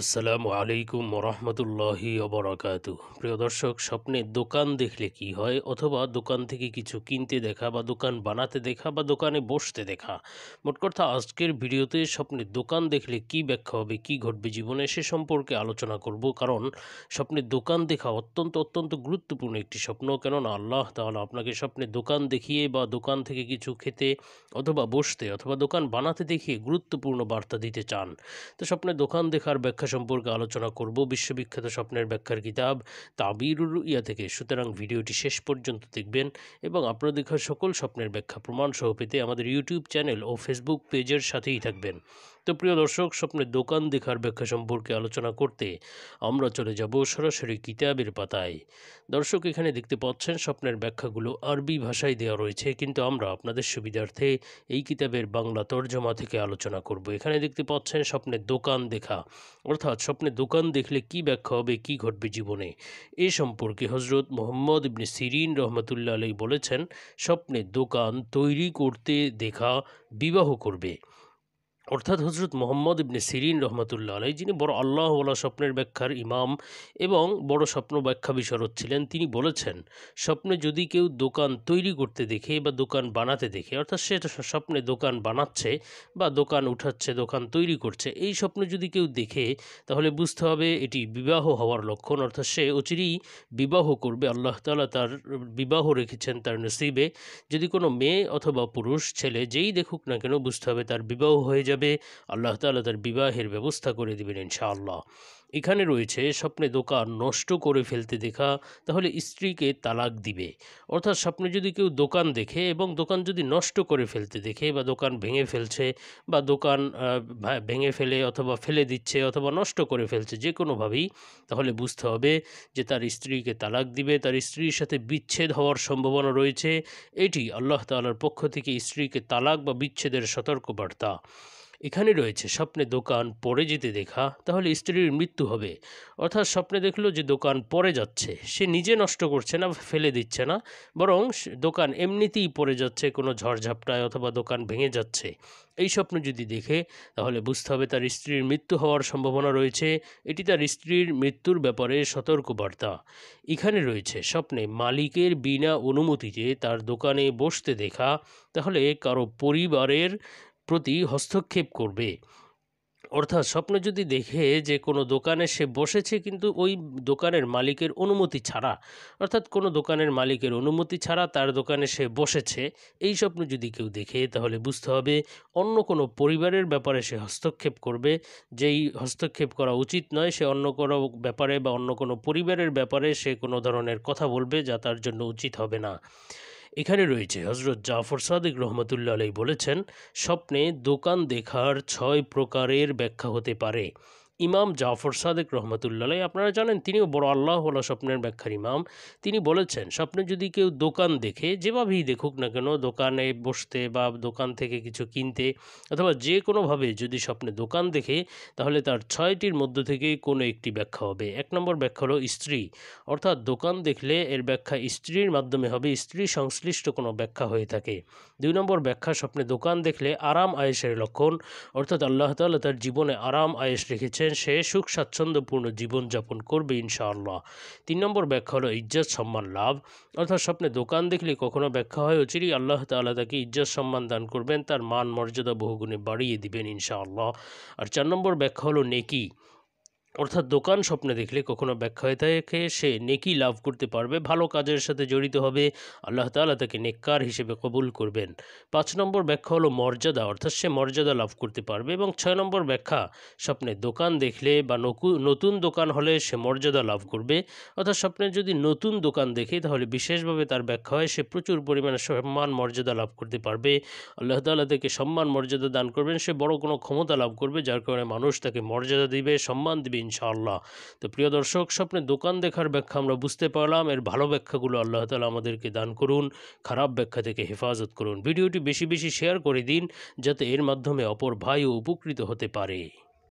আসসালামু আলাইকুম রহমতুল্লাহি অবরাকাত প্রিয় দর্শক স্বপ্নে দোকান দেখলে কি হয় অথবা দোকান থেকে কিছু কিনতে দেখা বা দোকান বানাতে দেখা বা দোকানে বসতে দেখা মোট কথা আজকের ভিডিওতে স্বপ্নে দোকান দেখলে কি ব্যাখ্যা হবে কি ঘটবে জীবনে সে সম্পর্কে আলোচনা করব কারণ স্বপ্নে দোকান দেখা অত্যন্ত অত্যন্ত গুরুত্বপূর্ণ একটি স্বপ্ন কেননা আল্লাহ তাহলে আপনাকে স্বপ্নে দোকান দেখিয়ে বা দোকান থেকে কিছু খেতে অথবা বসতে অথবা দোকান বানাতে দেখিয়ে গুরুত্বপূর্ণ বার্তা দিতে চান তো স্বপ্নে দোকান দেখার ব্যাখ্যা সম্পর্কে আলোচনা করব বিশ্ববিখ্যাত স্বপ্নের ব্যাখ্যার কিতাব তাবিরুল ইয়া থেকে সুতরাং ভিডিওটি শেষ পর্যন্ত দেখবেন এবং আপনার দেখা সকল স্বপ্নের ব্যাখ্যা প্রমাণ সহ পেতে আমাদের ইউটিউব চ্যানেল ও ফেসবুক পেজের সাথেই থাকবেন তো প্রিয় দর্শক স্বপ্নের দোকান দেখার ব্যাখ্যা সম্পর্কে আলোচনা করতে আমরা চলে যাব সরাসরি কিতাবের পাতায় দর্শক এখানে দেখতে পাচ্ছেন স্বপ্নের ব্যাখ্যাগুলো আরবি ভাষায় দেওয়া রয়েছে কিন্তু আমরা আপনাদের সুবিধার্থে এই কিতাবের বাংলা তর্জমা থেকে আলোচনা করব এখানে দেখতে পাচ্ছেন স্বপ্নের দোকান দেখা অর্থাৎ স্বপ্নের দোকান দেখলে কি ব্যাখ্যা হবে কি ঘটবে জীবনে এ সম্পর্কে হজরত মোহাম্মদ ইবনে সিরিন রহমতুল্লা আলী বলেছেন স্বপ্নের দোকান তৈরি করতে দেখা বিবাহ করবে অর্থাৎ হজরত মোহাম্মদ ইবনে সিরিন রহমতুল্লা আলাই যিনি বড় আল্লাহওয়ালা স্বপ্নের ব্যাখ্যার ইমাম এবং বড় স্বপ্ন ব্যাখ্যা বিশারদ ছিলেন তিনি বলেছেন স্বপ্নে যদি কেউ দোকান তৈরি করতে দেখে বা দোকান বানাতে দেখে অর্থাৎ সে স্বপ্নে দোকান বানাচ্ছে বা দোকান উঠাচ্ছে দোকান তৈরি করছে এই স্বপ্ন যদি কেউ দেখে তাহলে বুঝতে হবে এটি বিবাহ হওয়ার লক্ষণ অর্থাৎ সে অচিরেই বিবাহ করবে আল্লাহ তালা তার বিবাহ রেখেছেন তার নসিবে যদি কোনো মেয়ে অথবা পুরুষ ছেলে যেই দেখুক না কেন বুঝতে হবে তার বিবাহ হয়ে যাবে যাবে আল্লাহ তালা তার বিবাহের ব্যবস্থা করে দেবেন ইনশাআল্লাহ এখানে রয়েছে স্বপ্নে দোকান নষ্ট করে ফেলতে দেখা তাহলে স্ত্রীকে তালাক দিবে অর্থাৎ স্বপ্নে যদি কেউ দোকান দেখে এবং দোকান যদি নষ্ট করে ফেলতে দেখে বা দোকান ভেঙে ফেলছে বা দোকান ভেঙে ফেলে অথবা ফেলে দিচ্ছে অথবা নষ্ট করে ফেলছে যে কোনোভাবেই তাহলে বুঝতে হবে যে তার স্ত্রীকে তালাক দিবে তার স্ত্রীর সাথে বিচ্ছেদ হওয়ার সম্ভাবনা রয়েছে এটি আল্লাহ তালার পক্ষ থেকে স্ত্রীকে তালাক বা বিচ্ছেদের সতর্কবার্তা এখানে রয়েছে স্বপ্নে দোকান পড়ে যেতে দেখা তাহলে স্ত্রীর মৃত্যু হবে অর্থাৎ স্বপ্নে দেখলো যে দোকান পড়ে যাচ্ছে সে নিজে নষ্ট করছে না ফেলে দিচ্ছে না বরং দোকান এমনিতেই পড়ে যাচ্ছে কোনো ঝড়ঝাপটায় অথবা দোকান ভেঙে যাচ্ছে এই স্বপ্ন যদি দেখে তাহলে বুঝতে হবে তার স্ত্রীর মৃত্যু হওয়ার সম্ভাবনা রয়েছে এটি তার স্ত্রীর মৃত্যুর ব্যাপারে সতর্কবার্তা এখানে রয়েছে স্বপ্নে মালিকের বিনা অনুমতিতে তার দোকানে বসতে দেখা তাহলে কারো পরিবারের প্রতি হস্তক্ষেপ করবে অর্থাৎ স্বপ্ন যদি দেখে যে কোনো দোকানে সে বসেছে কিন্তু ওই দোকানের মালিকের অনুমতি ছাড়া অর্থাৎ কোনো দোকানের মালিকের অনুমতি ছাড়া তার দোকানে সে বসেছে এই স্বপ্ন যদি কেউ দেখে তাহলে বুঝতে হবে অন্য কোনো পরিবারের ব্যাপারে সে হস্তক্ষেপ করবে যেই হস্তক্ষেপ করা উচিত নয় সে অন্য কোনো ব্যাপারে বা অন্য কোনো পরিবারের ব্যাপারে সে কোনো ধরনের কথা বলবে যা তার জন্য উচিত হবে না এখানে রয়েছে হজরত জাফর সাদিক রহমতুল্লা আলাই বলেছেন স্বপ্নে দোকান দেখার ছয় প্রকারের ব্যাখ্যা হতে পারে ইমাম জাফর সাদেক রহমতুল্লাহ আপনারা জানেন তিনিও বড় আল্লাহ আল্লাহ স্বপ্নের ব্যাখ্যার ইমাম তিনি বলেছেন স্বপ্নে যদি কেউ দোকান দেখে যেভাবেই দেখুক না কেন দোকানে বসতে বা দোকান থেকে কিছু কিনতে অথবা যে কোনোভাবে যদি স্বপ্নে দোকান দেখে তাহলে তার ছয়টির মধ্য থেকে কোনো একটি ব্যাখ্যা হবে এক নম্বর ব্যাখ্যা হলো স্ত্রী অর্থাৎ দোকান দেখলে এর ব্যাখ্যা স্ত্রীর মাধ্যমে হবে স্ত্রী সংশ্লিষ্ট কোনো ব্যাখ্যা হয়ে থাকে দুই নম্বর ব্যাখ্যা স্বপ্নে দোকান দেখলে আরাম আয়েসের লক্ষণ অর্থাৎ আল্লাহ তাল্লাহ তার জীবনে আরাম আয়েস রেখেছে করবেন সে সুখ স্বাচ্ছন্দ্যপূর্ণ জীবনযাপন করবে ইনশাআল্লাহ তিন নম্বর ব্যাখ্যা হলো ইজ্জত সম্মান লাভ অর্থাৎ স্বপ্নে দোকান দেখলে কখনো ব্যাখ্যা হয় অচিরই আল্লাহ তালা তাকে ইজ্জত সম্মান দান করবেন তার মান মর্যাদা বহুগুণে বাড়িয়ে দিবেন ইনশাআল্লাহ আর চার নম্বর ব্যাখ্যা হলো নেকি অর্থাৎ দোকান স্বপ্নে দেখলে কখনো থাকে সে নেকি লাভ করতে পারবে ভালো কাজের সাথে জড়িত হবে আল্লাহ তালা তাকে নেককার হিসেবে কবুল করবেন পাঁচ নম্বর ব্যাখ্যা হলো মর্যাদা অর্থাৎ সে মর্যাদা লাভ করতে পারবে এবং ছয় নম্বর ব্যাখ্যা স্বপ্নে দোকান দেখলে বা নতুন দোকান হলে সে মর্যাদা লাভ করবে অর্থাৎ স্বপ্নে যদি নতুন দোকান দেখে তাহলে বিশেষভাবে তার ব্যাখ্যা হয় সে প্রচুর পরিমাণে সম্মান মর্যাদা লাভ করতে পারবে আল্লাহ তালা তাকে সম্মান মর্যাদা দান করবেন সে বড় কোনো ক্ষমতা লাভ করবে যার কারণে মানুষ তাকে মর্যাদা দিবে সম্মান দিবে ইনশাআল্লাহ তো প্রিয় দর্শক স্বপ্নে দোকান দেখার ব্যাখ্যা আমরা বুঝতে পারলাম এর ভালো ব্যাখ্যাগুলো আল্লাহ তালা আমাদেরকে দান করুন খারাপ ব্যাখ্যা থেকে হেফাজত করুন ভিডিওটি বেশি বেশি শেয়ার করে দিন যাতে এর মাধ্যমে অপর ভাইও উপকৃত হতে পারে